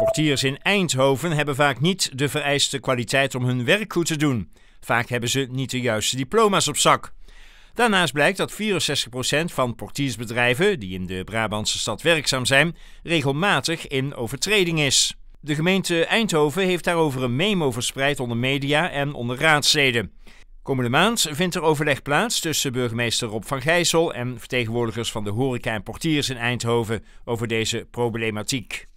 Portiers in Eindhoven hebben vaak niet de vereiste kwaliteit om hun werk goed te doen. Vaak hebben ze niet de juiste diploma's op zak. Daarnaast blijkt dat 64% van portiersbedrijven die in de Brabantse stad werkzaam zijn, regelmatig in overtreding is. De gemeente Eindhoven heeft daarover een memo verspreid onder media en onder raadsleden. Komende maand vindt er overleg plaats tussen burgemeester Rob van Gijssel en vertegenwoordigers van de horeca en portiers in Eindhoven over deze problematiek.